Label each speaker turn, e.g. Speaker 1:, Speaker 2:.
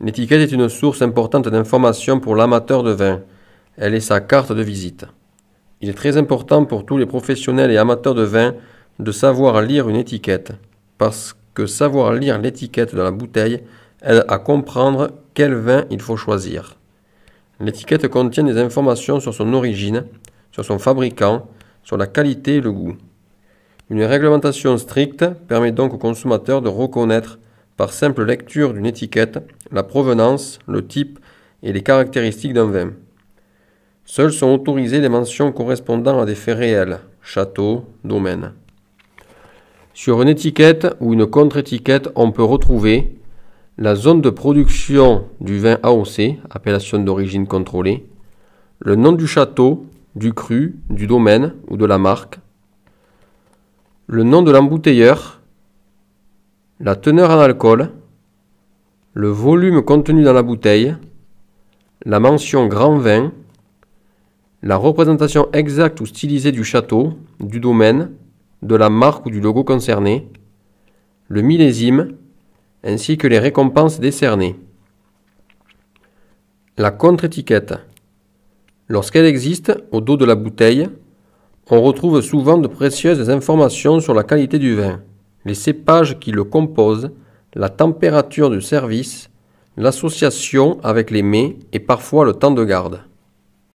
Speaker 1: L'étiquette est une source importante d'informations pour l'amateur de vin. Elle est sa carte de visite. Il est très important pour tous les professionnels et amateurs de vin de savoir lire une étiquette, parce que savoir lire l'étiquette de la bouteille aide à comprendre quel vin il faut choisir. L'étiquette contient des informations sur son origine, sur son fabricant, sur la qualité et le goût. Une réglementation stricte permet donc au consommateur de reconnaître par simple lecture d'une étiquette, la provenance, le type et les caractéristiques d'un vin. Seules sont autorisées les mentions correspondant à des faits réels, château, domaine. Sur une étiquette ou une contre-étiquette, on peut retrouver la zone de production du vin AOC, appellation d'origine contrôlée, le nom du château, du cru, du domaine ou de la marque, le nom de l'embouteilleur, la teneur en alcool, le volume contenu dans la bouteille, la mention grand vin, la représentation exacte ou stylisée du château, du domaine, de la marque ou du logo concerné, le millésime, ainsi que les récompenses décernées. La contre-étiquette. Lorsqu'elle existe au dos de la bouteille, on retrouve souvent de précieuses informations sur la qualité du vin les cépages qui le composent, la température du service, l'association avec les mets et parfois le temps de garde.